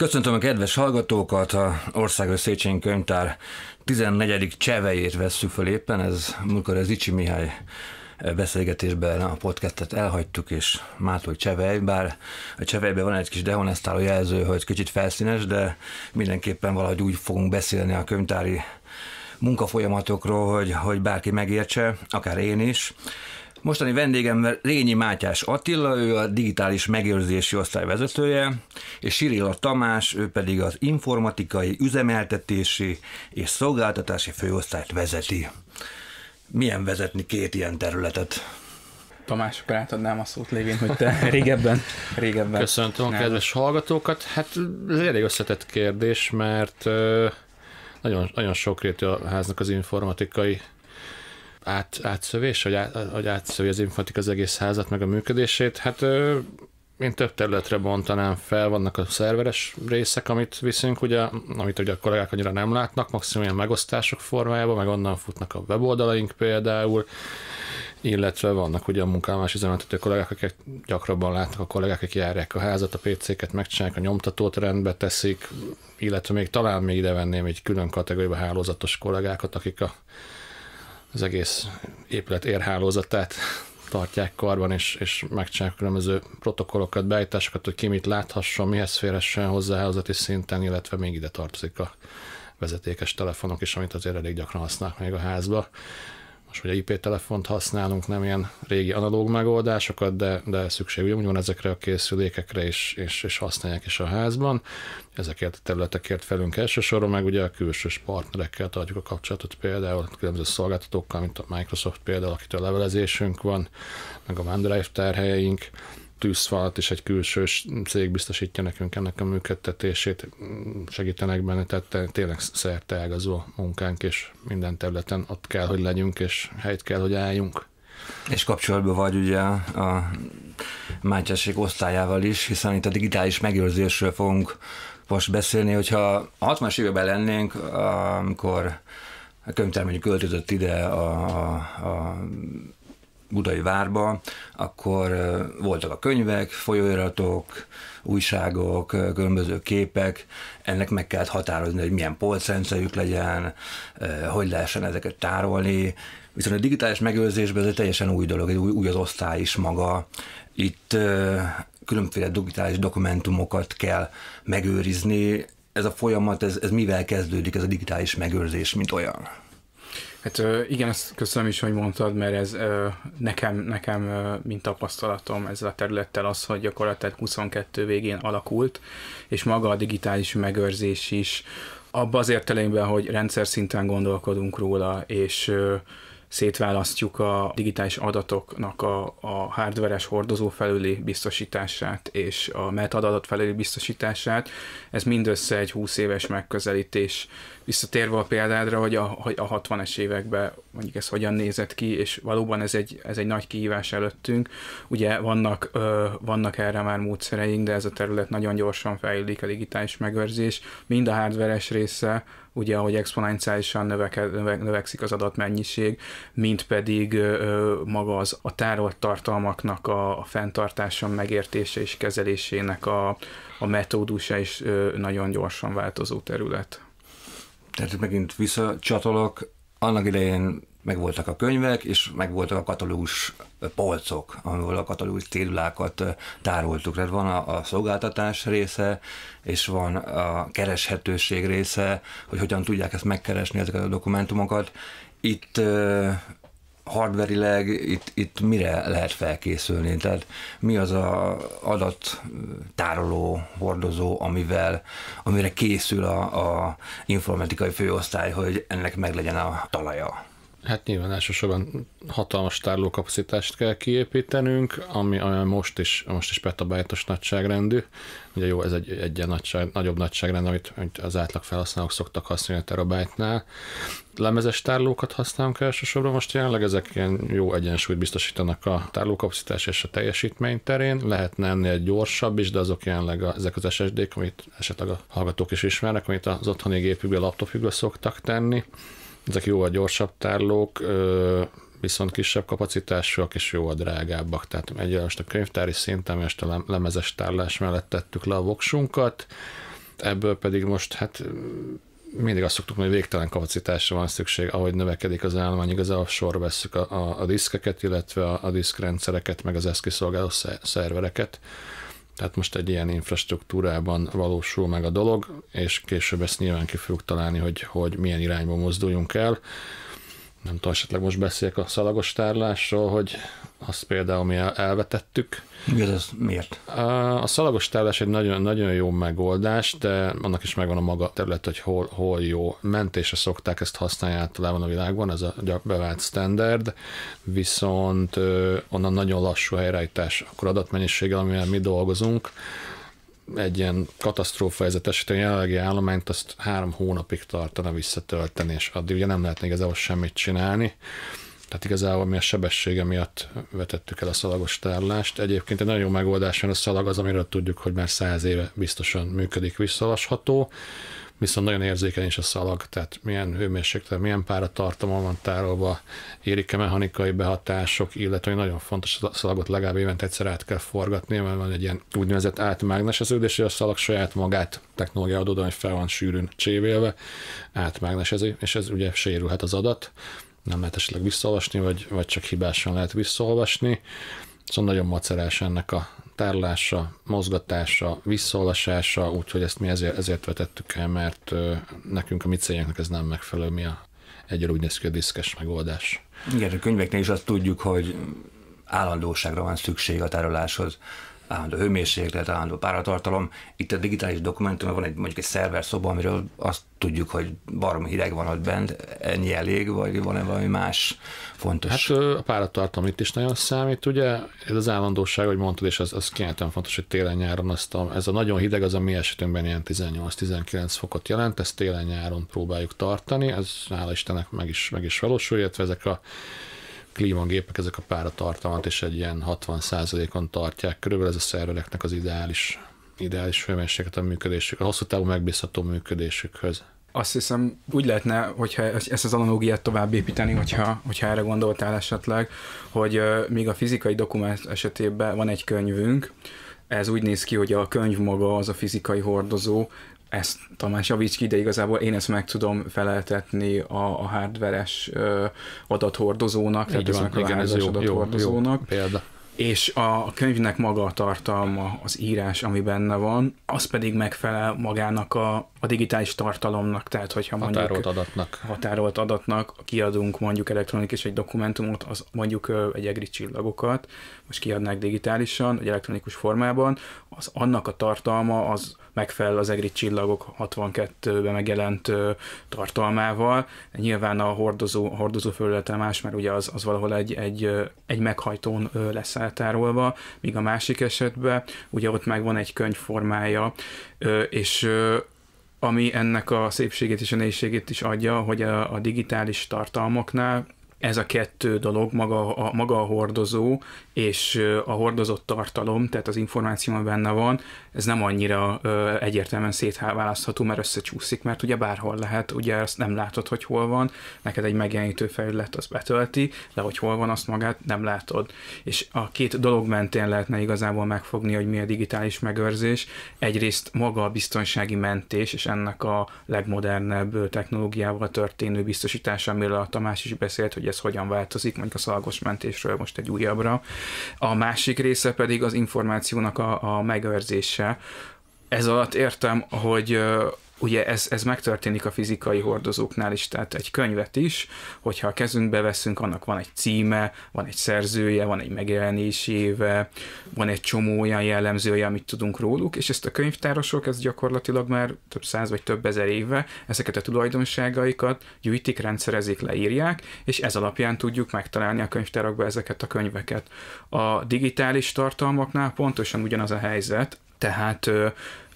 Köszöntöm a kedves hallgatókat, a Országos Széchenyi Könyvtár 14. csevejét vesszük fel éppen, ez múlkor ez Icsi Mihály beszélgetésben a podcastet elhagytuk, és mától Csevej, bár a Csevejben van egy kis dehonestáló jelző, hogy kicsit felszínes, de mindenképpen valahogy úgy fogunk beszélni a könyvtári munkafolyamatokról, hogy, hogy bárki megértse, akár én is. Mostani vendégem Rényi Mátyás Attila, ő a digitális megőrzési osztály vezetője, és Sirila Tamás, ő pedig az informatikai, üzemeltetési és szolgáltatási főosztályt vezeti. Milyen vezetni két ilyen területet? Tamás, akkor átadnám a szót lévén, hogy te régebben, régebben. Köszöntöm a kedves hallgatókat. Hát ez egy elég összetett kérdés, mert nagyon, nagyon sokrétű a háznak az informatikai át, átszövés, hogy, át, hogy átszövi az informatika az egész házat, meg a működését. Hát én több területre bontanám fel, vannak a szerveres részek, amit viszünk, ugye, amit ugye a kollégák annyira nem látnak, maximum ilyen megosztások formájában, meg onnan futnak a weboldalaink például, illetve vannak ugye a munkálmás üzemeltető kollégák, akik gyakrabban látnak a kollégák, akik járják a házat, a PC-ket megcsinálják, a nyomtatót rendbe teszik, illetve még talán még ide venném egy külön kategóriába hálózatos kollégákat, akik a az egész épület érhálózatát tartják karban, és, és megcsinálják különböző protokollokat, beállításokat, hogy ki mit láthasson, mihez férhessen hozzá hálózati szinten, illetve még ide tartozik a vezetékes telefonok is, amit azért elég gyakran használnak még a házba most ugye IP telefont használunk, nem ilyen régi analóg megoldásokat, de, de szükség úgy van ezekre a készülékekre, és, és, és használják is a házban. Ezekért a területekért felünk elsősorban, meg ugye a külsős partnerekkel tartjuk a kapcsolatot például, a különböző szolgáltatókkal, mint a Microsoft például, akitől levelezésünk van, meg a OneDrive terhelyeink, tűzfalat és egy külső cég biztosítja nekünk ennek a működtetését, segítenek benne, tehát tényleg szerte ágazó a munkánk, és minden területen ott kell, hogy legyünk, és helyt kell, hogy álljunk. És kapcsolatban vagy ugye a Mátyáség osztályával is, hiszen itt a digitális megőrzésről fogunk most beszélni, hogyha 60-as években lennénk, amikor a könyvtár mondjuk költözött ide a, a, a Budai várba, akkor voltak a könyvek, folyóiratok, újságok, különböző képek, ennek meg kellett határozni, hogy milyen polcrendszerük legyen, hogy lehessen ezeket tárolni, Viszont a digitális megőrzésben ez egy teljesen új dolog, egy új, új az osztály is maga. Itt különféle digitális dokumentumokat kell megőrizni. Ez a folyamat, ez, ez mivel kezdődik, ez a digitális megőrzés, mint olyan? Hát igen, ezt köszönöm is, hogy mondtad, mert ez nekem, nekem mint tapasztalatom ezzel a területtel az, hogy gyakorlatilag 22 végén alakult, és maga a digitális megőrzés is abban az értelemben, hogy rendszer szinten gondolkodunk róla, és szétválasztjuk a digitális adatoknak a, a hardveres hordozó felüli biztosítását és a metadatot felüli biztosítását. Ez mindössze egy 20 éves megközelítés. Visszatérve a példádra, hogy a, hogy a 60-es években mondjuk ez hogyan nézett ki, és valóban ez egy, ez egy nagy kihívás előttünk. Ugye vannak, ö, vannak erre már módszereink, de ez a terület nagyon gyorsan fejlődik a digitális megőrzés, mind a hardveres része, ugye ahogy exponenciálisan növeke, növe, növekszik az adatmennyiség, mint pedig ö, maga az a tárolt tartalmaknak a, a fenntartása, megértése és kezelésének a, a metódusa is ö, nagyon gyorsan változó terület. Tehát megint visszacsatolok, annak idején megvoltak a könyvek, és megvoltak a katalógus polcok, ahol a katalógus célulákat tároltuk. Tehát van a, a szolgáltatás része, és van a kereshetőség része, hogy hogyan tudják ezt megkeresni, ezeket a dokumentumokat. Itt hardverileg itt, itt mire lehet felkészülni? Tehát mi az a adat tároló, hordozó, amivel, amire készül a, a informatikai főosztály, hogy ennek meglegyen a talaja? Hát nyilván elsősorban hatalmas tárlókapacitást kell kiépítenünk, ami olyan most is, most is petabájtos nagyságrendű. Ugye jó, ez egy, egy nagyság, nagyobb nagyságrend, amit, amit az átlag felhasználók szoktak használni a terabájtnál. Lemezes tárlókat használunk elsősorban, most jelenleg ezek ilyen jó egyensúlyt biztosítanak a tárlókapacitás és a teljesítmény terén. Lehetne ennél gyorsabb is, de azok jelenleg a, ezek az SSD-k, amit esetleg a hallgatók is ismernek, amit az otthoni gépükből, laptopjukba szoktak tenni. Ezek a gyorsabb tárlók, viszont kisebb kapacitásúak és jó a drágábbak. Tehát egy most a könyvtári szinten, most a lemezes tárlás mellett tettük le a voksunkat, ebből pedig most hát mindig azt szoktuk, hogy végtelen kapacitásra van szükség, ahogy növekedik az állomány, igazából sor vesszük a, a, a diszkeket, illetve a, a diszkrendszereket, meg az eszkiszolgáló szervereket tehát most egy ilyen infrastruktúrában valósul meg a dolog, és később ezt nyilván ki fogjuk találni, hogy, hogy milyen irányba mozduljunk el nem tudom, esetleg most beszéljek a szalagos tárlásról, hogy azt például mi elvetettük. Mi az, miért? A szalagos tárlás egy nagyon, nagyon jó megoldás, de annak is megvan a maga terület, hogy hol, hol jó. Mentésre szokták ezt használni általában a világban, ez a bevált standard, viszont onnan nagyon lassú helyreállítás, akkor adatmennyiséggel, amivel mi dolgozunk, egy ilyen katasztrófa helyzet esetén a jelenlegi állományt azt három hónapig tartana visszatölteni, és addig ugye nem lehet igazából semmit csinálni. Tehát igazából mi a sebessége miatt vetettük el a szalagos tárlást. Egyébként egy nagyon jó megoldás, mert a szalag az, amiről tudjuk, hogy már száz éve biztosan működik, visszalasható, viszont nagyon érzékeny is a szalag, tehát milyen hőmérséklet, milyen páratartalma van tárolva, érik-e mechanikai behatások, illetve nagyon fontos a szalagot legalább évente egyszer át kell forgatni, mert van egy ilyen úgynevezett átmágneseződés, és a szalag saját magát technológia adódóan, hogy fel van sűrűn csévélve, átmágnesezi, és ez ugye sérülhet az adat, nem lehet esetleg visszaolvasni, vagy, vagy csak hibásan lehet visszaolvasni. Szóval nagyon macerás ennek a tárlása, mozgatása, visszaolvasása, úgyhogy ezt mi ezért, ezért vetettük el, mert nekünk a mi céljánknak ez nem megfelelő, mi a, egyre úgy néz ki a diszkes megoldás. Igen, a könyveknél is azt tudjuk, hogy állandóságra van szükség a tároláshoz állandó hőmérséklet, állandó páratartalom. Itt a digitális dokumentum van egy, mondjuk egy szerver szoba, amiről azt tudjuk, hogy barom hideg van ott bent, ennyi elég, vagy van-e valami más fontos? Hát a páratartalom itt is nagyon számít, ugye? Ez az állandóság, hogy mondtad, és az, az kényelten fontos, hogy télen-nyáron azt a, ez a nagyon hideg, az a mi esetünkben ilyen 18-19 fokot jelent, ezt télen-nyáron próbáljuk tartani, ez hála Istennek meg is, meg is valósul, illetve ezek a klímagépek ezek a páratartalmat is egy ilyen 60%-on tartják. Körülbelül ez a szervereknek az ideális, ideális hőmérséklet a működésük, a hosszú távú megbízható működésükhöz. Azt hiszem, úgy lehetne, hogyha ezt az analógiát tovább építeni, hogyha, hogyha erre gondoltál esetleg, hogy még a fizikai dokument esetében van egy könyvünk, ez úgy néz ki, hogy a könyv maga az a fizikai hordozó, ezt Tamás javíts ki, de igazából én ezt meg tudom feleltetni a, a hardveres ö, adathordozónak, Így tehát van, ezeknek igen, a hardveres adathordozónak. Jó, jó példa. És a, a könyvnek maga a tartalma, az írás, ami benne van, az pedig megfelel magának a, a digitális tartalomnak, tehát hogyha mondjuk... Határolt adatnak. Határolt adatnak, kiadunk mondjuk elektronikus egy dokumentumot, az mondjuk egy egri csillagokat, most kiadnák digitálisan, egy elektronikus formában, az annak a tartalma az megfelel az egri csillagok 62-ben megjelent tartalmával. Nyilván a hordozó, hordozó fölülete más, mert ugye az, az valahol egy, egy, egy meghajtón lesz eltárolva, míg a másik esetben ugye ott megvan egy egy könyvformája, és ami ennek a szépségét és a nehézségét is adja, hogy a, a digitális tartalmaknál ez a kettő dolog, maga a, maga a hordozó és a hordozott tartalom, tehát az információ, ami benne van, ez nem annyira ö, egyértelműen szétválasztható, mert összecsúszik, mert ugye bárhol lehet, ugye azt nem látod, hogy hol van, neked egy megjelenítő felület az betölti, de hogy hol van, azt magát nem látod. És a két dolog mentén lehetne igazából megfogni, hogy mi a digitális megőrzés. Egyrészt maga a biztonsági mentés, és ennek a legmodernebb technológiával történő biztosítása, amiről a Tamás is beszélt, hogy ez hogyan változik, mondjuk a mentésről most egy újabbra. A másik része pedig az információnak a, a megőrzése. Ez alatt értem, hogy ugye ez, ez megtörténik a fizikai hordozóknál is, tehát egy könyvet is, hogyha a kezünkbe veszünk, annak van egy címe, van egy szerzője, van egy megjelenéséve, van egy csomó olyan jellemzője, amit tudunk róluk, és ezt a könyvtárosok, ez gyakorlatilag már több száz vagy több ezer éve ezeket a tulajdonságaikat gyűjtik, rendszerezik, leírják, és ez alapján tudjuk megtalálni a könyvtárakba ezeket a könyveket. A digitális tartalmaknál pontosan ugyanaz a helyzet, tehát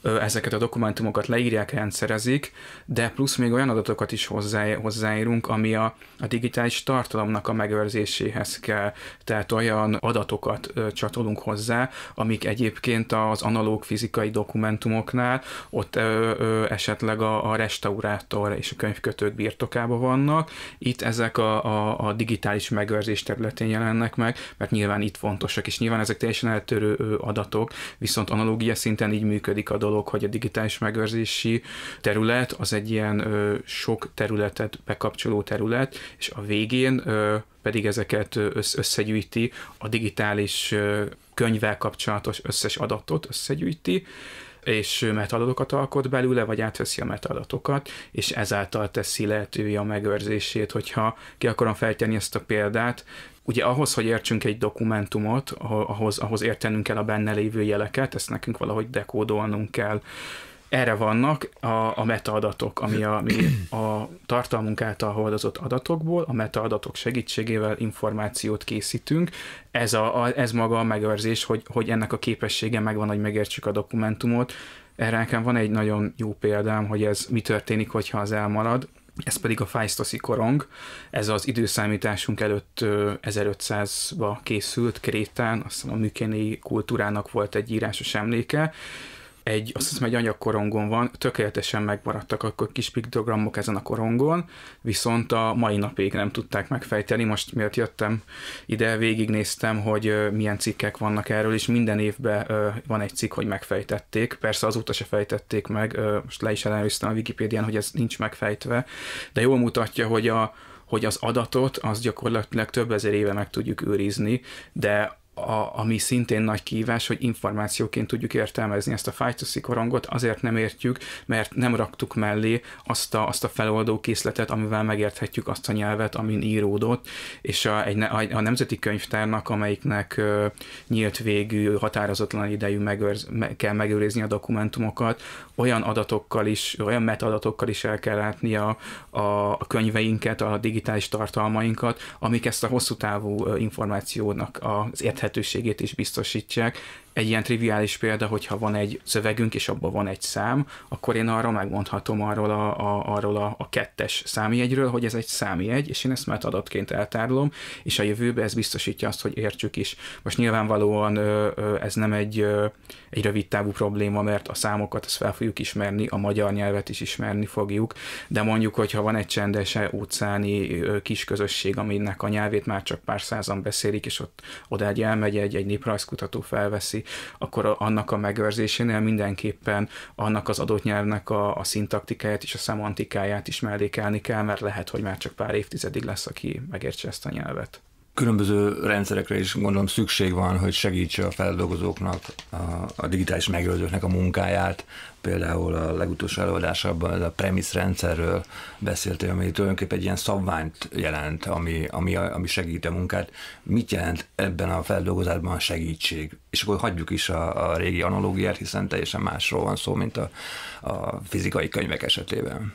ezeket a dokumentumokat leírják, rendszerezik, de plusz még olyan adatokat is hozzá, hozzáírunk, ami a, a digitális tartalomnak a megőrzéséhez kell. Tehát olyan adatokat csatolunk hozzá, amik egyébként az analóg fizikai dokumentumoknál ott ö, ö, esetleg a, a restaurátor és a könyvkötők birtokában vannak. Itt ezek a, a, a digitális megőrzés területén jelennek meg, mert nyilván itt fontosak, és nyilván ezek teljesen eltörő adatok, viszont analógia szinten így működik a dolog dolog, hogy a digitális megőrzési terület az egy ilyen ö, sok területet bekapcsoló terület, és a végén ö, pedig ezeket összegyűjti, a digitális ö, könyvvel kapcsolatos összes adatot összegyűjti, és metadatokat alkot belőle, vagy átveszi a metadatokat, és ezáltal teszi lehetővé a megőrzését. Hogyha ki akarom feltenni ezt a példát, ugye ahhoz, hogy értsünk egy dokumentumot, ahhoz, ahhoz értenünk kell a benne lévő jeleket, ezt nekünk valahogy dekódolnunk kell. Erre vannak a, a metaadatok, ami a, ami a tartalmunk által hordozott adatokból, a metaadatok segítségével információt készítünk. Ez, a, a, ez maga a megőrzés, hogy, hogy ennek a képessége megvan, hogy megértsük a dokumentumot. Erre nekem van egy nagyon jó példám, hogy ez mi történik, hogyha az elmarad ez pedig a Fájsztoszi korong, ez az időszámításunk előtt 1500-ba készült Krétán, aztán a műkéni kultúrának volt egy írásos emléke, egy, azt hiszem egy anyagkorongon van, tökéletesen megmaradtak a kis piktogramok ezen a korongon, viszont a mai napig nem tudták megfejteni, most miért jöttem ide, végignéztem, hogy milyen cikkek vannak erről, és minden évben van egy cikk, hogy megfejtették, persze azóta se fejtették meg, most le is ellenőriztem a Wikipédián, hogy ez nincs megfejtve, de jól mutatja, hogy a, hogy az adatot az gyakorlatilag több ezer éve meg tudjuk őrizni, de a, ami szintén nagy kívás, hogy információként tudjuk értelmezni ezt a fájtuszikorongot, azért nem értjük, mert nem raktuk mellé azt a, azt a feloldó készletet, amivel megérthetjük azt a nyelvet, amin íródott, és a, egy, a, a Nemzeti Könyvtárnak, amelyiknek ö, nyílt végű, határozatlan idejű megőrz, me, kell megőrizni a dokumentumokat, olyan adatokkal is, olyan metadatokkal is el kell látni a, a, a könyveinket, a digitális tartalmainkat, amik ezt a hosszú távú információnak az érthetőségét elérhetőségét is biztosítsák, egy ilyen triviális példa, hogyha van egy szövegünk, és abban van egy szám, akkor én arra megmondhatom arról a, a, arról a, a kettes számjegyről, hogy ez egy számjegy, és én ezt már adatként eltárolom, és a jövőbe ez biztosítja azt, hogy értsük is. Most nyilvánvalóan ez nem egy, egy rövid távú probléma, mert a számokat ezt fel fogjuk ismerni, a magyar nyelvet is ismerni fogjuk, de mondjuk, hogyha van egy csendes óceáni kis közösség, aminek a nyelvét már csak pár százan beszélik, és ott oda egy elmegy, egy, egy néprajzkutató felveszi, akkor annak a megőrzésénél mindenképpen annak az adott nyelvnek a, a szintaktikáját és a szemantikáját is mellékelni kell, mert lehet, hogy már csak pár évtizedig lesz, aki megértse ezt a nyelvet különböző rendszerekre is gondolom szükség van, hogy segítse a feldolgozóknak, a, a digitális megőrzőknek a munkáját, például a legutolsó előadásában a premise rendszerről beszéltél, ami tulajdonképpen egy ilyen szabványt jelent, ami, ami, ami segít a munkát. Mit jelent ebben a feldolgozásban a segítség? És akkor hagyjuk is a, a régi analógiát, hiszen teljesen másról van szó, mint a, a fizikai könyvek esetében.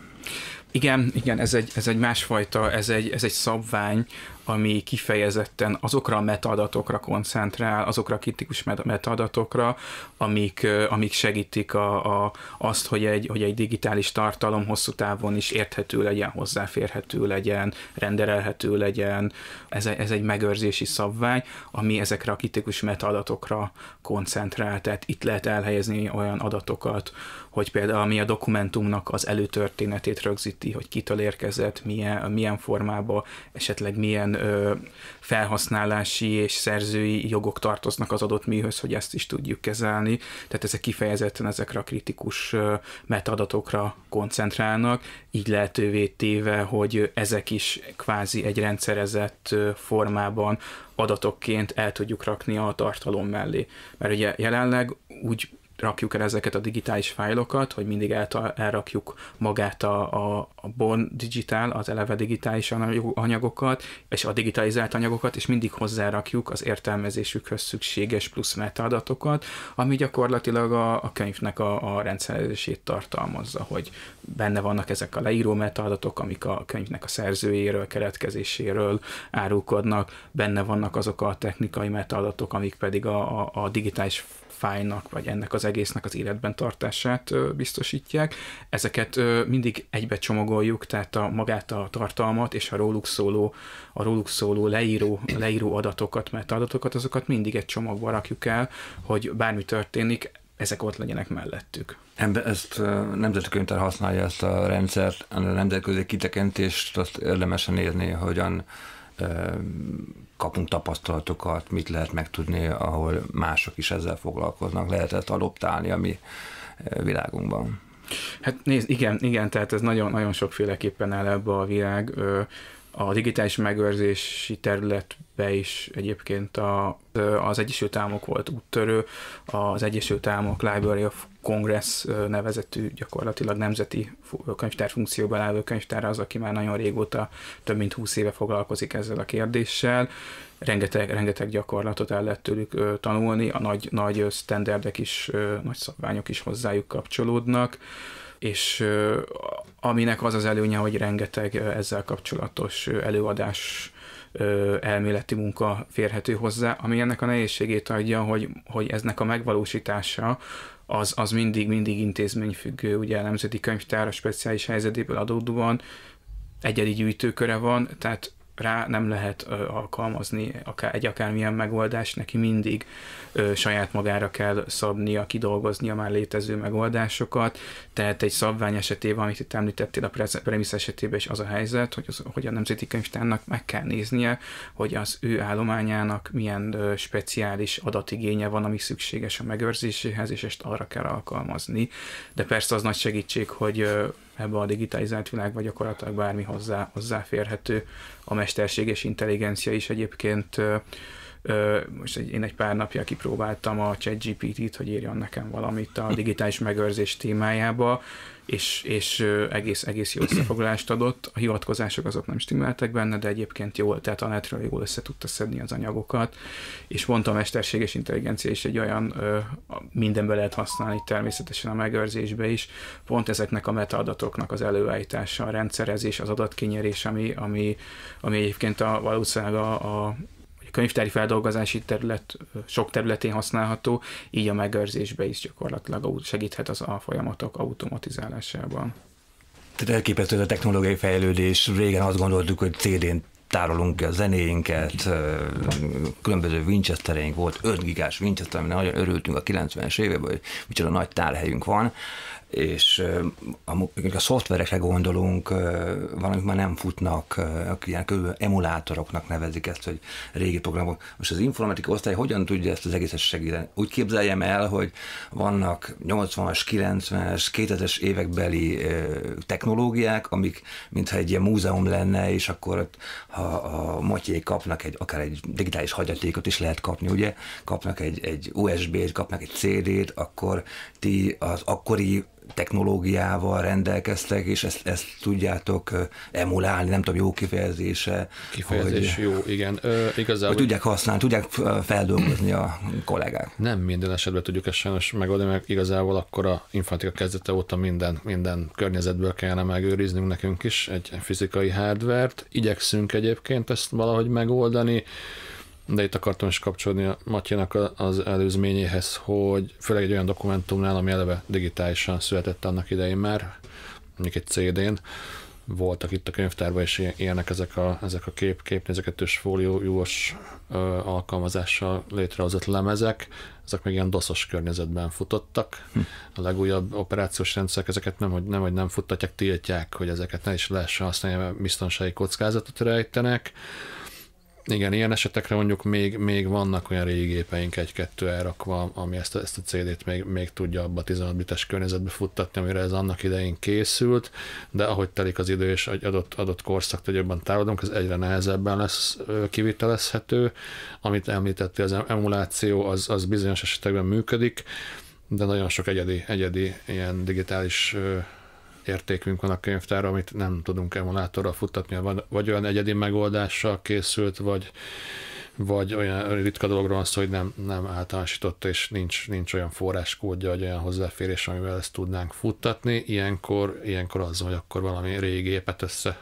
Igen, igen, ez egy, ez egy másfajta, ez egy, ez egy szabvány, ami kifejezetten azokra a metadatokra koncentrál, azokra a kritikus metadatokra, amik, amik segítik a, a, azt, hogy egy, hogy egy digitális tartalom hosszú távon is érthető legyen, hozzáférhető legyen, renderelhető legyen. Ez, ez egy megőrzési szabvány, ami ezekre a kritikus metaadatokra koncentrál. Tehát itt lehet elhelyezni olyan adatokat, hogy például ami a dokumentumnak az előtörténetét rögzíti, hogy kitől érkezett, milyen, milyen formába, esetleg milyen ö, felhasználási és szerzői jogok tartoznak az adott műhöz, hogy ezt is tudjuk kezelni. Tehát ezek kifejezetten ezekre a kritikus metadatokra koncentrálnak, így lehetővé téve, hogy ezek is kvázi egy rendszerezett formában adatokként el tudjuk rakni a tartalom mellé. Mert ugye jelenleg úgy rakjuk el ezeket a digitális fájlokat, hogy mindig el, elrakjuk magát a, a, a born digital, az eleve digitális anyagokat, és a digitalizált anyagokat, és mindig hozzárakjuk az értelmezésükhöz szükséges plusz metaadatokat, ami gyakorlatilag a, a könyvnek a, a rendszerezését tartalmazza, hogy benne vannak ezek a leíró metaadatok, amik a könyvnek a szerzőjéről, keletkezéséről árulkodnak, benne vannak azok a technikai metaadatok, amik pedig a, a, a digitális fájnak, vagy ennek az egésznek az életben tartását biztosítják. Ezeket mindig egybe csomagoljuk, tehát a magát a tartalmat és a róluk szóló, a róluk szóló leíró, leíró adatokat, mert adatokat azokat mindig egy csomagba rakjuk el, hogy bármi történik, ezek ott legyenek mellettük. Ezt ezt könyvtár használja ezt a rendszert, a nemzetközi kitekintést, azt érdemesen nézni, hogyan kapunk tapasztalatokat, mit lehet megtudni, ahol mások is ezzel foglalkoznak, lehetett adoptálni a mi e, világunkban. Hát nézd, igen, igen, tehát ez nagyon, nagyon sokféleképpen áll ebbe a világ. A digitális megőrzési terület be is egyébként a, az Egyesült Államok volt úttörő, az Egyesült Államok Library of Congress nevezetű gyakorlatilag nemzeti könyvtár funkcióban álló könyvtár az, aki már nagyon régóta, több mint 20 éve foglalkozik ezzel a kérdéssel. Rengeteg, rengeteg gyakorlatot el lehet tőlük tanulni, a nagy, nagy standardek is, nagy szabványok is hozzájuk kapcsolódnak és aminek az az előnye, hogy rengeteg ezzel kapcsolatos előadás elméleti munka férhető hozzá, ami ennek a nehézségét adja, hogy, hogy eznek a megvalósítása az, az mindig, mindig intézményfüggő, ugye a Nemzeti Könyvtár a speciális helyzetéből adódóan egyedi gyűjtőköre van, tehát rá nem lehet ö, alkalmazni akár, egy akármilyen megoldást, neki mindig ö, saját magára kell szabnia, kidolgoznia már létező megoldásokat, tehát egy szabvány esetében, amit itt említettél a premisz esetében is az a helyzet, hogy, az, hogy a Nemzeti Könyvtárnak meg kell néznie, hogy az ő állományának milyen ö, speciális adatigénye van, ami szükséges a megőrzéséhez, és ezt arra kell alkalmazni. De persze az nagy segítség, hogy ö, ebbe a digitalizált világba gyakorlatilag bármi hozzá, hozzáférhető. A mesterséges intelligencia is egyébként most én egy pár napja kipróbáltam a ChatGPT-t, hogy írjon nekem valamit a digitális megőrzés témájába, és, és egész, egész jó összefoglalást adott. A hivatkozások azok nem stimmeltek benne, de egyébként jól, tehát a netről jól össze tudta szedni az anyagokat, és mondta a mesterséges intelligencia is egy olyan, mindenbe lehet használni természetesen a megőrzésbe is, pont ezeknek a metaadatoknak az előállítása, a rendszerezés, az adatkinyerés, ami, ami, ami egyébként a, valószínűleg a, a könyvtári feldolgozási terület sok területén használható, így a megőrzésbe is gyakorlatilag segíthet az a folyamatok automatizálásában. Tehát elképesztő a technológiai fejlődés. Régen azt gondoltuk, hogy CD-n tárolunk a zenéinket, különböző Winchestereink volt, 5 gigás Winchester, aminek nagyon örültünk a 90-es években, hogy micsoda nagy tárhelyünk van és a, a szoftverekre gondolunk, valamik már nem futnak, ilyen körülbelül emulátoroknak nevezik ezt, hogy régi programok. Most az informatika osztály hogyan tudja ezt az egészet segíteni? Úgy képzeljem el, hogy vannak 80-as, 90-es, 2000-es évekbeli technológiák, amik mintha egy ilyen múzeum lenne, és akkor ha a motyék kapnak egy, akár egy digitális hagyatékot is lehet kapni, ugye? Kapnak egy, egy USB-t, kapnak egy CD-t, akkor ti az akkori technológiával rendelkeztek, és ezt, ezt tudjátok emulálni, nem tudom, jó kifejezése. Kifejezés hogy, jó, igen. Ö, igazából, hogy tudják használni, tudják feldolgozni a kollégák. Nem minden esetben tudjuk ezt sajnos megoldani, mert igazából akkor a informatika kezdete óta minden, minden környezetből kellene megőriznünk nekünk is egy fizikai hardvert. Igyekszünk egyébként ezt valahogy megoldani de itt akartam is kapcsolni a Matyának az előzményéhez, hogy főleg egy olyan dokumentumnál, ami eleve digitálisan született annak idején már, mondjuk egy CD-n, voltak itt a könyvtárban, és ilyenek ezek a, ezek a kép, képnézeketős fóliójúos alkalmazással létrehozott lemezek, ezek még ilyen doszos környezetben futottak. Hm. A legújabb operációs rendszerek ezeket nem, hogy nem, hogy nem futtatják, tiltják, hogy ezeket ne is lehessen használni, mert biztonsági kockázatot rejtenek. Igen, ilyen esetekre mondjuk még, még vannak olyan régi gépeink egy-kettő elrakva, ami ezt, ezt a CD-t még, még tudja abba a 16 bites környezetbe futtatni, amire ez annak idején készült, de ahogy telik az idő és egy adott, adott korszak, hogy jobban távolodunk, ez egyre nehezebben lesz kivitelezhető. Amit említettél, az emuláció az, az bizonyos esetekben működik, de nagyon sok egyedi, egyedi ilyen digitális értékünk van a könyvtár, amit nem tudunk emulátorral futtatni, vagy olyan egyedi megoldással készült, vagy, vagy olyan ritka dologról van szó, hogy nem, nem általánosította, és nincs, nincs olyan forráskódja, vagy olyan hozzáférés, amivel ezt tudnánk futtatni. Ilyenkor, ilyenkor az, hogy akkor valami régi épet össze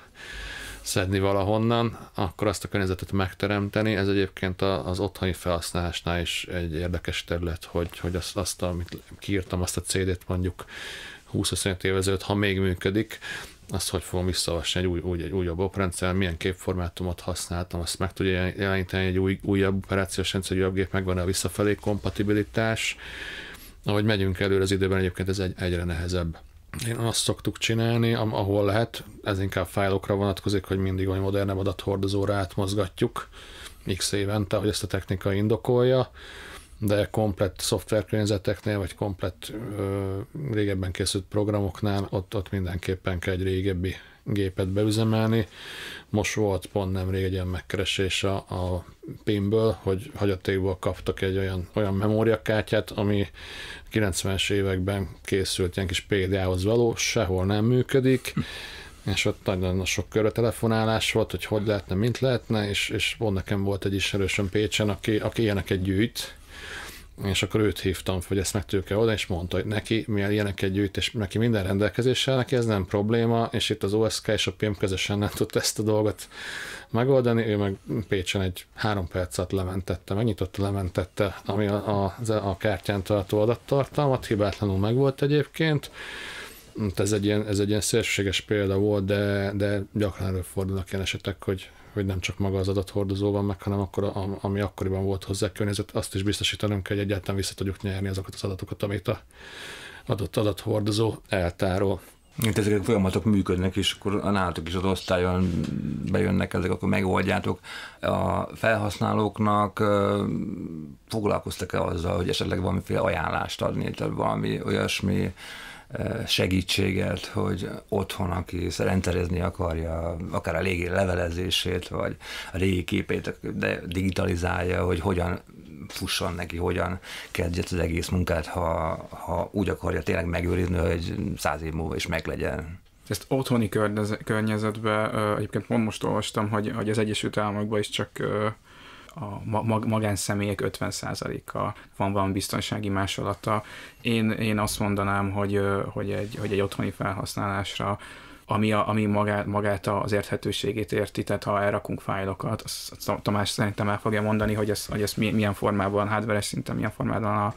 szedni valahonnan, akkor azt a környezetet megteremteni. Ez egyébként az otthoni felhasználásnál is egy érdekes terület, hogy, hogy azt, azt amit kiírtam, azt a CD-t mondjuk 20-25 év ezelőtt, ha még működik, azt hogy fogom visszavasni egy, új, új, egy újabb oprendszer, milyen képformátumot használtam, azt meg tudja jeleníteni egy új, újabb operációs rendszer, egy újabb gép, megvan a visszafelé kompatibilitás. Ahogy megyünk előre az időben, egyébként ez egy, egyre nehezebb. Én azt szoktuk csinálni, ahol lehet, ez inkább fájlokra vonatkozik, hogy mindig olyan modernebb adathordozóra átmozgatjuk, x évente, hogy ezt a technika indokolja, de komplett szoftverkörnyezeteknél, vagy komplett ö, régebben készült programoknál ott, ott mindenképpen kell egy régebbi gépet beüzemelni. Most volt pont nemrég egy ilyen megkeresés a, a PIM-ből, hogy hagyatékból kaptak egy olyan, olyan memóriakártyát, ami 90-es években készült ilyen kis PDA-hoz való, sehol nem működik, hm. és ott nagyon sok körre telefonálás volt, hogy hogy lehetne, mint lehetne, és, és volt nekem volt egy ismerősöm Pécsen, aki, aki ilyeneket gyűjt, és akkor őt hívtam, hogy ezt meg tudjuk-e oda, és mondta, hogy neki milyen ilyeneket gyűjt, és neki minden rendelkezéssel, neki ez nem probléma, és itt az OSK és a PM közösen nem tudta ezt a dolgot megoldani, ő meg Pécsen egy három percet lementette, megnyitotta, lementette, ami a, a, a kártyán tartó adattartalmat, hibátlanul megvolt egyébként, hát ez egy ilyen, ez egy ilyen szélsőséges példa volt, de, de gyakran előfordulnak ilyen esetek, hogy hogy nem csak maga az adathordozó van meg, hanem akkor, a, ami akkoriban volt hozzá környezet, azt is biztosítanunk, hogy egyáltalán vissza tudjuk nyerni azokat az adatokat, amit a adott adathordozó eltárol. Itt ezek a folyamatok működnek, és akkor a nálatok is az osztályon bejönnek ezek, akkor megoldjátok. A felhasználóknak foglalkoztak-e azzal, hogy esetleg valamiféle ajánlást adni, tehát valami olyasmi segítséget, hogy otthon, aki rendszerezni akarja, akár a légi levelezését, vagy a régi képét, de digitalizálja, hogy hogyan fusson neki, hogyan kezdje az egész munkát, ha, ha úgy akarja tényleg megőrizni, hogy száz év múlva is meglegyen ezt otthoni környezetben, egyébként pont most olvastam, hogy, hogy az Egyesült Államokban is csak a mag- magánszemélyek 50%-a van valami biztonsági másolata. Én, én azt mondanám, hogy, hogy, egy, hogy egy otthoni felhasználásra ami, a, ami magát, magát az érthetőségét érti, tehát ha elrakunk fájlokat, azt, Tamás szerintem el fogja mondani, hogy ez, hogy ez milyen formában, hardware szinten milyen formában a,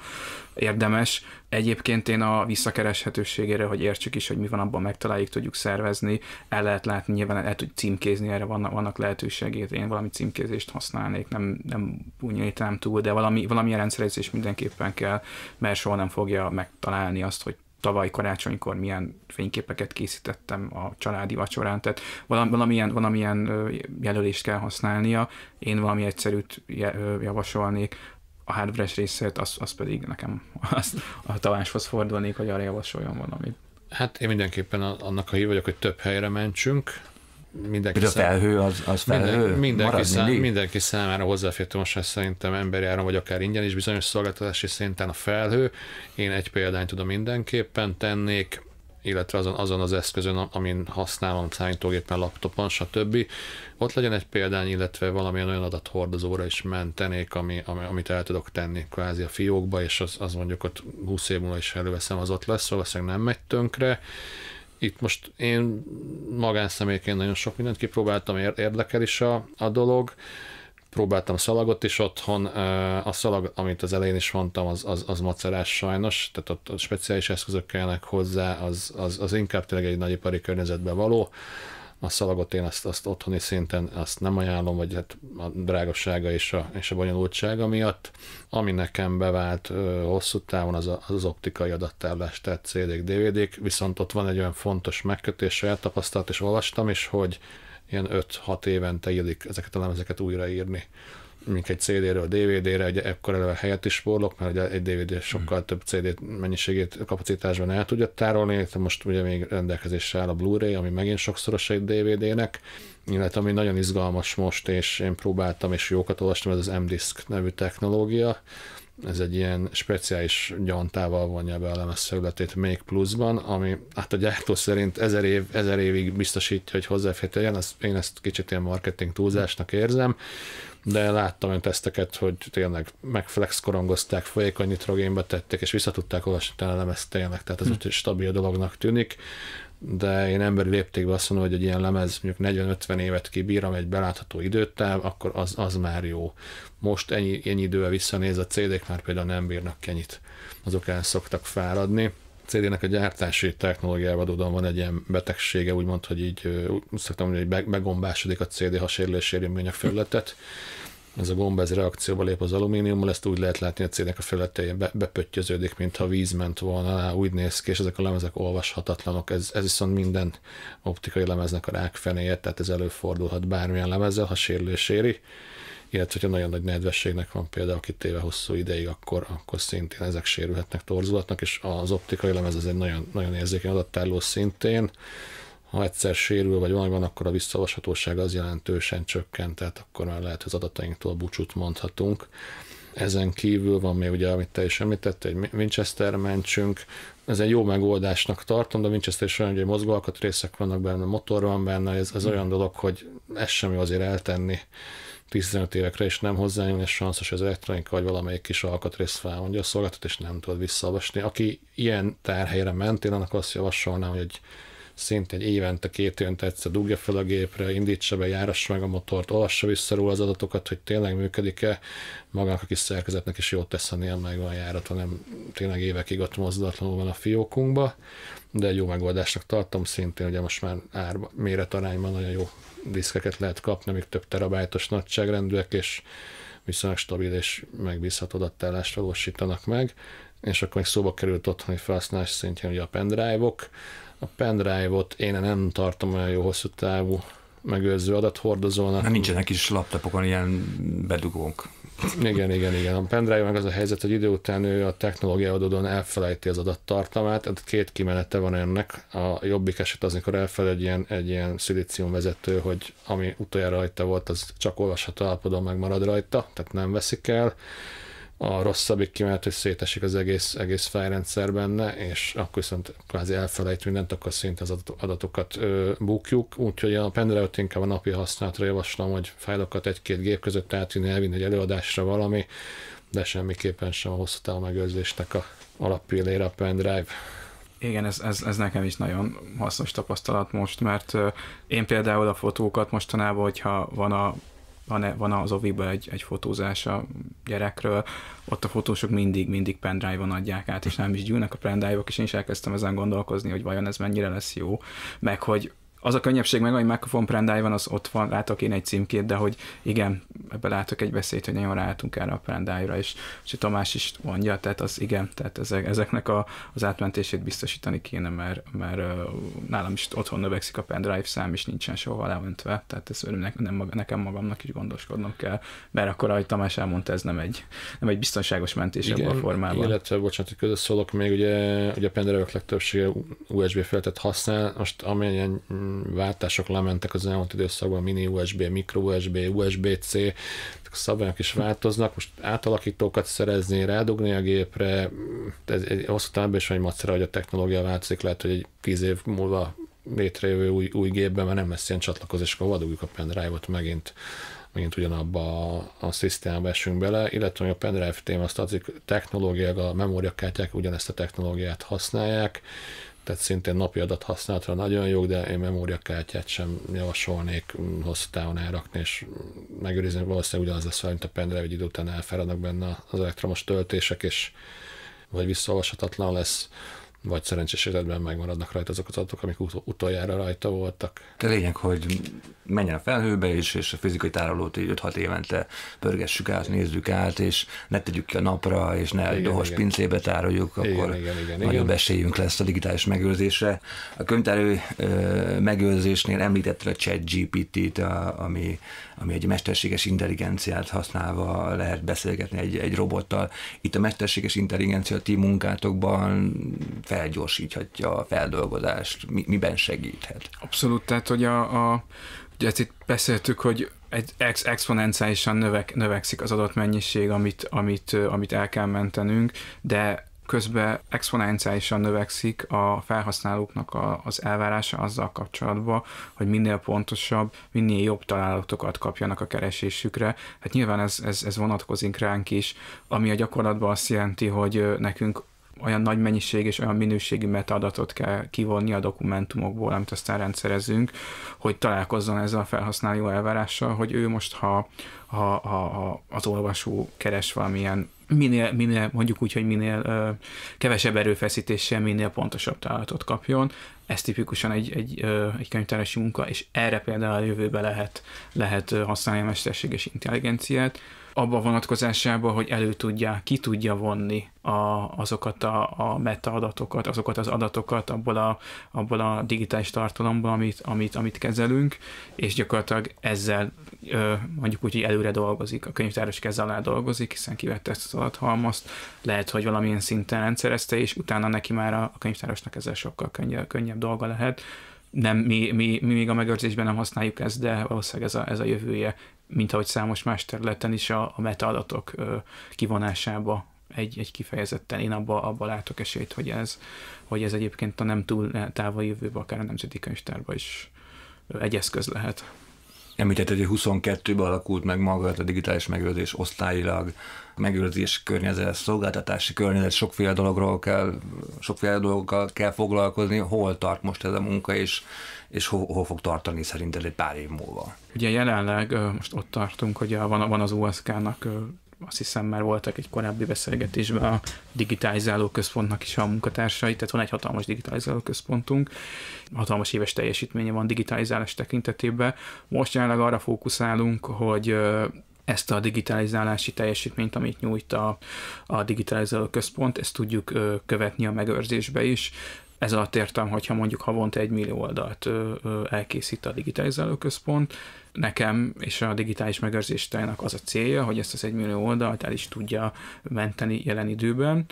érdemes. Egyébként én a visszakereshetőségére, hogy értsük is, hogy mi van abban, megtaláljuk, tudjuk szervezni, el lehet látni, nyilván el tud címkézni, erre vannak, vannak lehetőségét, én valami címkézést használnék, nem, nem nem túl, de valami, valamilyen rendszerezés mindenképpen kell, mert soha nem fogja megtalálni azt, hogy tavaly karácsonykor milyen fényképeket készítettem a családi vacsorán, tehát valamilyen, valamilyen jelölést kell használnia, én valami egyszerűt javasolnék, a hardware részét, az, az pedig nekem azt a Tamáshoz fordulnék, hogy arra javasoljon valamit. Hát én mindenképpen annak a hív vagyok, hogy több helyre mentsünk, mindenki a felhő az, az felhő? Minden, mindenki, szám, mindenki számára hozzáférhető most szerintem emberi áron, vagy akár ingyen is bizonyos szolgáltatási szinten a felhő. Én egy példányt tudom mindenképpen tennék, illetve azon, azon az eszközön, amin használom számítógépen, laptopon, stb. Ott legyen egy példány, illetve valamilyen olyan adathordozóra is mentenék, ami, ami, amit el tudok tenni kvázi a fiókba, és az, az mondjuk ott 20 év múlva is előveszem, az ott lesz, valószínűleg nem megy tönkre. Itt most én magánszemélyként nagyon sok mindent kipróbáltam, érdekel is a, a dolog. Próbáltam szalagot is otthon, a szalag, amit az elején is mondtam, az, az, az macerás sajnos, tehát ott, speciális eszközök kellnek hozzá, az, az, az inkább tényleg egy nagyipari környezetben való a szalagot én azt, azt otthoni szinten azt nem ajánlom, vagy hát a drágossága és a, és a bonyolultsága miatt. Ami nekem bevált ö, hosszú távon, az, a, az, az optikai adattárlás, tehát CD-k, DVD-k, viszont ott van egy olyan fontos megkötés, saját tapasztalat, és olvastam is, hogy ilyen 5-6 évente illik ezeket a lemezeket újraírni mint egy CD-ről DVD-re, egy ekkor eleve helyet is borlok, mert ugye egy DVD sokkal több CD mennyiségét kapacitásban el tudja tárolni, most ugye még rendelkezésre áll a Blu-ray, ami megint sokszoros egy DVD-nek, illetve ami nagyon izgalmas most, és én próbáltam, és jókat olvastam, ez az M-Disc nevű technológia, ez egy ilyen speciális gyantával vonja be a lemez felületét még pluszban, ami hát a gyártó szerint ezer, év, ezer évig biztosítja, hogy hozzáférhetően, én ezt kicsit ilyen marketing túlzásnak érzem, de láttam olyan teszteket, hogy tényleg megflex korongozták, folyékony nitrogénbe tették, és visszatudták olvasni a lemezt tényleg, tehát ez hmm. egy stabil dolognak tűnik de én emberi léptékben azt mondom, hogy egy ilyen lemez mondjuk 40-50 évet kibír, amely egy belátható időtáv, akkor az, az már jó. Most ennyi, ennyi idővel visszanéz, a CD-k már például nem bírnak kenyit. Azok el szoktak fáradni. A CD-nek a gyártási technológiával adódóan van egy ilyen betegsége, úgymond, hogy így úgy szoktam mondani, hogy begombásodik a CD, ha sérülés érjön a felületet ez a gomba ez reakcióba lép az alumíniummal, ezt úgy lehet látni, hogy a cének a felületeje be, bepöttyöződik, mintha víz ment volna alá, úgy néz ki, és ezek a lemezek olvashatatlanok. Ez, ez viszont minden optikai lemeznek a rákfenéje, tehát ez előfordulhat bármilyen lemezzel, ha sérülés éri illetve hogyha nagyon nagy nedvességnek van például kitéve hosszú ideig, akkor, akkor szintén ezek sérülhetnek, torzulatnak, és az optikai lemez az egy nagyon, nagyon érzékeny adattárló szintén, ha egyszer sérül, vagy valami van, akkor a visszavashatóság az jelentősen csökkent, tehát akkor már lehet, hogy az adatainktól búcsút mondhatunk. Ezen kívül van még ugye, amit te is említett, egy Winchester mencsünk. Ez egy jó megoldásnak tartom, de Winchester is olyan, hogy mozgalkat részek vannak benne, motor van benne, ez, ez olyan dolog, hogy ez sem jó azért eltenni 15 évekre, és nem hozzájön és sanszos az elektronika, vagy valamelyik kis alkatrész felmondja a szolgáltatást, és nem tud visszavasni. Aki ilyen tárhelyre ment, én annak azt javasolnám, hogy egy szintén évente két évente egyszer dugja fel a gépre, indítsa be, járassa meg a motort, olvassa vissza róla az adatokat, hogy tényleg működik-e, magának a kis szerkezetnek is jót tesz, ha meg van járatva, nem tényleg évekig ott mozdulatlanul van a fiókunkba, de egy jó megoldásnak tartom szintén, ugye most már ár méretarányban nagyon jó diszkeket lehet kapni, amik több terabájtos nagyságrendűek, és viszonylag stabil és megbízható adattállást valósítanak meg, és akkor még szóba került otthoni felhasználás szintjén ugye a pendrive-ok, -ok a pendrive-ot én nem tartom olyan jó hosszú távú megőrző adathordozónak. Na, nincsenek is laptopokon ilyen bedugónk. Igen, igen, igen. A pendrive meg az a helyzet, hogy idő után ő a technológia adódóan elfelejti az adattartalmát, tehát két kimenete van ennek. A jobbik eset az, amikor elfel egy ilyen, egy ilyen szilícium vezető, hogy ami utoljára rajta volt, az csak olvasható állapodon megmarad rajta, tehát nem veszik el a rosszabbik kimenet, hogy szétesik az egész, egész fejrendszer benne, és akkor viszont kvázi elfelejt mindent, akkor szinte az adatokat ö, bukjuk, úgyhogy a pendrive-t inkább a napi használatra javaslom, hogy fájlokat egy-két gép között átvinni, elvinni egy előadásra valami, de semmiképpen sem a hosszú távú megőrzésnek a alappillére a pendrive. Igen, ez, ez, ez nekem is nagyon hasznos tapasztalat most, mert én például a fotókat mostanában, hogyha van a van, van az oviban egy, egy fotózás a gyerekről, ott a fotósok mindig, mindig pendrive-on adják át, és nem is gyűlnek a pendrive-ok, és én is elkezdtem ezen gondolkozni, hogy vajon ez mennyire lesz jó, meg hogy az a könnyebbség meg, hogy Mikrofon Prime van, az ott van, látok én egy címkét, de hogy igen, ebbe látok egy veszélyt, hogy nagyon ráálltunk erre a Prime és, és Tamás is mondja, tehát az igen, tehát ezek, ezeknek a, az átmentését biztosítani kéne, mert, mert nálam is otthon növekszik a pendrive szám, és nincsen soha leöntve, tehát ez örömnek, nem, nekem magamnak is gondoskodnom kell, mert akkor, ahogy Tamás elmondta, ez nem egy, nem egy biztonságos mentés igen, ebben a formában. Illetve, bocsánat, hogy közösszólok, még ugye, ugye a pendrive legtöbbsége USB feltet használ, most amilyen váltások lementek az elmúlt időszakban, mini USB, micro USB, USB-C, a szabályok is változnak, most átalakítókat szerezni, rádugni a gépre, ez egy hosszú távban is egy macera, hogy a technológia változik, lehet, hogy egy tíz év múlva létrejövő új, új gépben, mert nem lesz ilyen csatlakozás, akkor vadugjuk a pendrive-ot megint megint ugyanabba a, a szisztémába esünk bele, illetve a pendrive téma, azt adzik technológiák, a memóriakártyák ugyanezt a technológiát használják, tehát szintén napi adat használatra nagyon jók, de én memóriakártyát sem javasolnék mm, hosszú távon elrakni, és megőrizni valószínűleg ugyanaz lesz, mint a pendrive, egy idő után elfáradnak benne az elektromos töltések, és vagy visszaolvashatatlan lesz vagy szerencsés esetben megmaradnak rajta azok az adatok, amik ut- utoljára rajta voltak. A lényeg, hogy menjen a felhőbe is, és a fizikai tárolót 5-6 évente pörgessük át, nézzük át, és ne tegyük ki a napra, és ne igen, dohos igen. pincébe tároljuk, igen, akkor igen, igen, igen, nagyobb igen. esélyünk lesz a digitális megőrzésre. A könyvtárő megőrzésnél említette a ChatGPT-t, ami, ami egy mesterséges intelligenciát használva lehet beszélgetni egy, egy robottal. Itt a mesterséges intelligencia ti munkátokban felgyorsíthatja a feldolgozást, miben segíthet. Abszolút, tehát hogy a, a ugye itt beszéltük, hogy egy ex- exponenciálisan növek, növekszik az adott mennyiség, amit, amit, amit el kell mentenünk, de közben exponenciálisan növekszik a felhasználóknak a, az elvárása azzal kapcsolatban, hogy minél pontosabb, minél jobb találatokat kapjanak a keresésükre. Hát nyilván ez, ez, ez vonatkozik ránk is, ami a gyakorlatban azt jelenti, hogy nekünk olyan nagy mennyiség és olyan minőségű metadatot kell kivonni a dokumentumokból, amit aztán rendszerezünk, hogy találkozzon ezzel a felhasználó elvárással, hogy ő most, ha, ha, ha, ha az olvasó keres valamilyen minél, minél mondjuk úgy, hogy minél ö, kevesebb erőfeszítéssel, minél pontosabb találatot kapjon. Ez tipikusan egy, egy, ö, egy könyvtárosi munka, és erre például a jövőbe lehet, lehet használni a mesterséges intelligenciát, abba vonatkozásába, hogy elő tudja, ki tudja vonni a, azokat a, a metaadatokat, azokat az adatokat abból a, abból a digitális tartalomból, amit, amit, amit kezelünk, és gyakorlatilag ezzel ö, mondjuk úgy, hogy előre dolgozik, a könyvtáros kez alá dolgozik, hiszen kivette ezt az adathalmazt, lehet, hogy valamilyen szinten rendszerezte, és utána neki már a, a könyvtárosnak ezzel sokkal könnyebb, könnyebb dolga lehet, nem, mi, mi, mi még a megőrzésben nem használjuk ezt, de valószínűleg ez a, ez a jövője, mint ahogy számos más területen is a, a metaadatok kivonásába egy, egy kifejezetten, én abban abba látok esélyt, hogy ez, hogy ez egyébként a nem túl távol jövőben, akár a nemzeti könyvtárban is egy eszköz lehet. Említetted, hogy 22-ben alakult meg maga hát a digitális megőrzés osztályilag, megőrzés környezet, szolgáltatási környezet, sokféle dologról kell, sokféle dolgokkal kell foglalkozni. Hol tart most ez a munka, és, és hol, hol fog tartani szerinted egy pár év múlva? Ugye jelenleg most ott tartunk, hogy van, van az osk nak azt hiszem már voltak egy korábbi beszélgetésben a digitalizáló központnak is a munkatársai, tehát van egy hatalmas digitalizáló központunk, hatalmas éves teljesítménye van digitalizálás tekintetében. Most jelenleg arra fókuszálunk, hogy ezt a digitalizálási teljesítményt, amit nyújt a, a digitalizáló központ, ezt tudjuk követni a megőrzésbe is, ez alatt értem, hogyha mondjuk havonta egy millió oldalt elkészít a előközpont, nekem és a digitális megőrzéstájának az a célja, hogy ezt az egy millió oldalt el is tudja menteni jelen időben,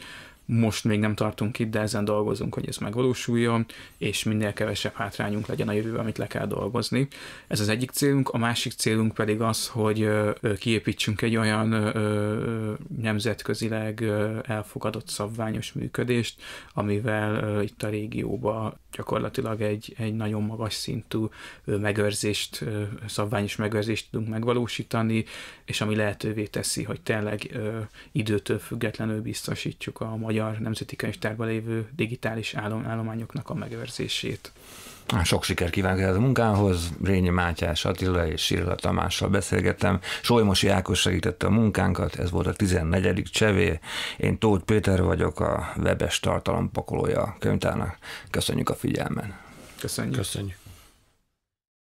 most még nem tartunk itt, de ezen dolgozunk, hogy ez megvalósuljon, és minél kevesebb hátrányunk legyen a jövőben, amit le kell dolgozni. Ez az egyik célunk, a másik célunk pedig az, hogy kiépítsünk egy olyan nemzetközileg elfogadott szabványos működést, amivel itt a régióba gyakorlatilag egy, egy nagyon magas szintű megőrzést, szabványos megőrzést tudunk megvalósítani, és ami lehetővé teszi, hogy tényleg időtől függetlenül biztosítjuk a magyar Magyar Nemzeti Könyvtárban lévő digitális állom, állományoknak a megőrzését. Sok sikert kívánok ez a munkához. Rényi Mátyás Attila és Sirla Tamással beszélgettem. Solymosi Ákos segítette a munkánkat, ez volt a 14. csevé. Én Tóth Péter vagyok, a webes tartalom pakolója a könyvtárnak. Köszönjük a figyelmen. Köszönjük. Köszönjük.